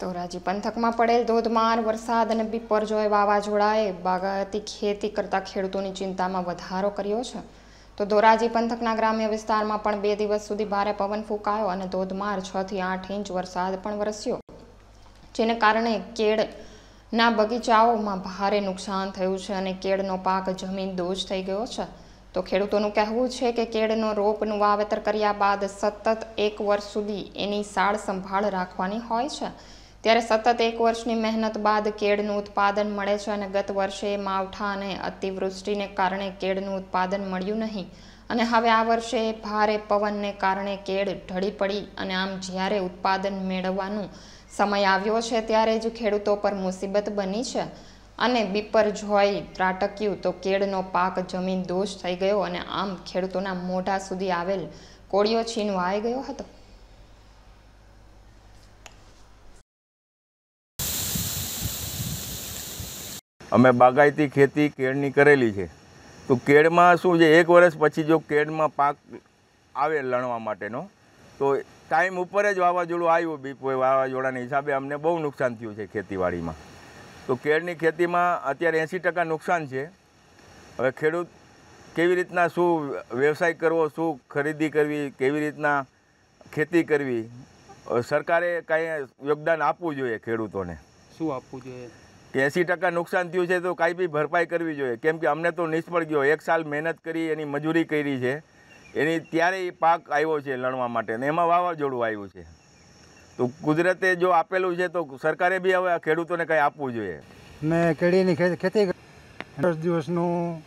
ધોરાજી પંથકમાં પડેલ ધોધમાર વરસાદ અને બિપરજોય વાવાઝોડાએ બાગાયતી ખેતી કરતા ખેડૂતોની ચિંતામાં વધારો કર્યો છે તો ધોરાજી પંથકના ગ્રામ્ય વિસ્તારમાં પણ બે દિવસ સુધી ભારે પવન ફૂંકાયો અને ધોધમાર છ થી આઠ ઇંચ વરસાદ પણ વરસ્યો જેને કારણે કેળના બગીચાઓમાં ભારે નુકસાન થયું છે અને કેળનો પાક જમીન દોજ થઈ ગયો છે તો ખેડૂતોનું કહેવું છે કે કેળનો રોપનું વાવેતર કર્યા બાદ સતત એક વર્ષ સુધી એની સાળ સંભાળ રાખવાની હોય છે ત્યારે સતત એક વર્ષની મહેનત બાદ કેળનું ઉત્પાદન મળે છે અને ગત વર્ષે માવઠા અને અતિવૃષ્ટિને કારણે કેળનું ઉત્પાદન મળ્યું નહીં અને હવે આ વર્ષે ભારે પવનને કારણે કેળ ઢળી પડી અને આમ જ્યારે ઉત્પાદન મેળવવાનું સમય આવ્યો છે ત્યારે જ ખેડૂતો પર મુસીબત બની છે અને બીપર બીપરજોય ત્રાટક્યું તો કેળનો પાક જમીન દોષ થઈ ગયો અને આમ ખેડૂતોના મોઢા સુધી આવેલ કોળિયો છીનવાઈ ગયો હતો અમે બાગાયતી ખેતી કેળની કરેલી છે તો કેળમાં શું છે એક વર્ષ પછી જો કેળમાં પાક આવે લણવા માટેનો તો ટાઈમ ઉપર જ વાવાઝોડું આવ્યું બીપોય વાવાઝોડાના હિસાબે અમને બહુ નુકસાન થયું છે ખેતીવાડીમાં તો કેળની ખેતીમાં અત્યારે એંસી ટકા નુકસાન છે હવે ખેડૂત કેવી રીતના શું વ્યવસાય કરવો શું ખરીદી કરવી કેવી રીતના ખેતી કરવી સરકારે કાંઈ યોગદાન આપવું જોઈએ ખેડૂતોને શું આપવું જોઈએ કે એંસી ટકા નુકસાન થયું છે તો કાંઈ બી ભરપાઈ કરવી જોઈએ કેમ કે અમને તો નિષ્ફળ ગયો એક સાલ મહેનત કરી એની મજૂરી કરી છે એની ત્યારે એ પાક આવ્યો છે લણવા માટે ને એમાં વાવાઝોડું આવ્યું છે તો કુદરતે જો આપેલું છે તો સરકારે બી હવે આ ખેડૂતોને કંઈ આપવું જોઈએ મેં કેળીની ખેતી દસ દિવસનું